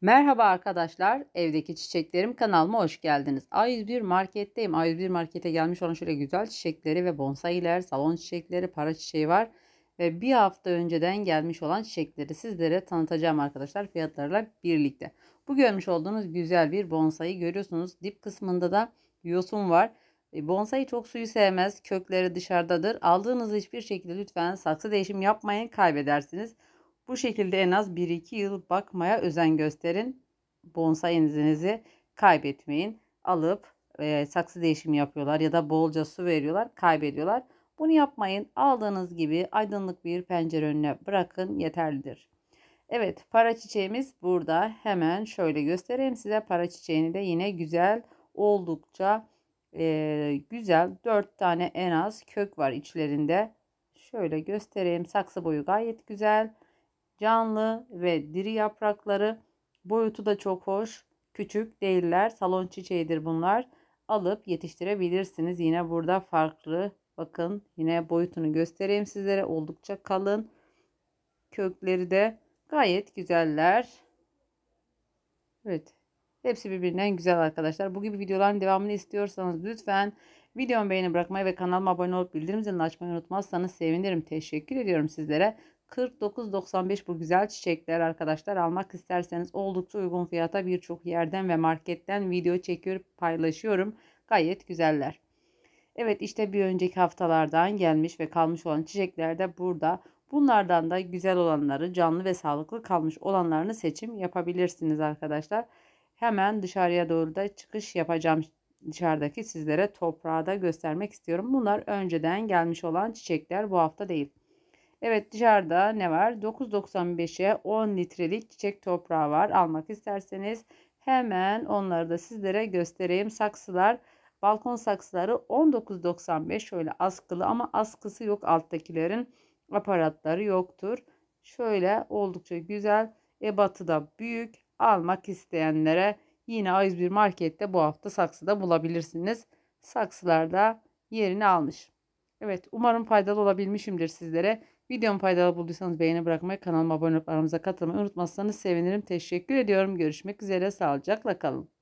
Merhaba arkadaşlar. Evdeki çiçeklerim kanalıma hoş geldiniz. A101 marketteyim. A101 markete gelmiş olan şöyle güzel çiçekleri ve bonsailer, salon çiçekleri, para çiçeği var. Ve bir hafta önceden gelmiş olan çiçekleri sizlere tanıtacağım arkadaşlar fiyatlarla birlikte. Bu görmüş olduğunuz güzel bir bonsai görüyorsunuz. Dip kısmında da yosun var. E, bonsai çok suyu sevmez. Kökleri dışarıdadır. Aldığınız hiçbir şekilde lütfen saksı değişim yapmayın. Kaybedersiniz. Bu şekilde en az 1-2 yıl bakmaya özen gösterin. Bonsai'nizi kaybetmeyin. Alıp e, saksı değişimi yapıyorlar ya da bolca su veriyorlar, kaybediyorlar. Bunu yapmayın. Aldığınız gibi aydınlık bir pencere önüne bırakın yeterlidir. Evet, para çiçeğimiz burada. Hemen şöyle göstereyim size para çiçeğini de yine güzel, oldukça e, güzel 4 tane en az kök var içlerinde. Şöyle göstereyim. Saksı boyu gayet güzel. Canlı ve diri yaprakları boyutu da çok hoş. Küçük değiller. Salon çiçeğidir bunlar. Alıp yetiştirebilirsiniz. Yine burada farklı. Bakın yine boyutunu göstereyim sizlere. Oldukça kalın. Kökleri de gayet güzeller. Evet. Hepsi birbirinden güzel arkadaşlar. Bu gibi videoların devamını istiyorsanız lütfen videomu beğeni bırakmayı ve kanalıma abone olup bildirim zilini açmayı unutmazsanız sevinirim. Teşekkür ediyorum sizlere. 49.95 bu güzel çiçekler arkadaşlar almak isterseniz oldukça uygun fiyata birçok yerden ve marketten video çekiyor paylaşıyorum. Gayet güzeller. Evet işte bir önceki haftalardan gelmiş ve kalmış olan çiçekler de burada. Bunlardan da güzel olanları canlı ve sağlıklı kalmış olanlarını seçim yapabilirsiniz arkadaşlar. Hemen dışarıya doğru da çıkış yapacağım dışarıdaki sizlere toprağa da göstermek istiyorum. Bunlar önceden gelmiş olan çiçekler bu hafta değil. Evet dışarıda ne var? 9.95'e 10 litrelik çiçek toprağı var. Almak isterseniz hemen onları da sizlere göstereyim. Saksılar balkon saksıları 19.95 şöyle askılı ama askısı yok alttakilerin aparatları yoktur. Şöyle oldukça güzel ebatı da büyük almak isteyenlere yine A101 markette bu hafta saksıda bulabilirsiniz. Saksılar da yerini almış. Evet umarım faydalı olabilmişimdir sizlere. Videomu faydalı bulduysanız beğeni bırakmayı, kanalıma abone olup aramıza katılmayı unutmazsanız sevinirim. Teşekkür ediyorum. Görüşmek üzere. Sağlıcakla kalın.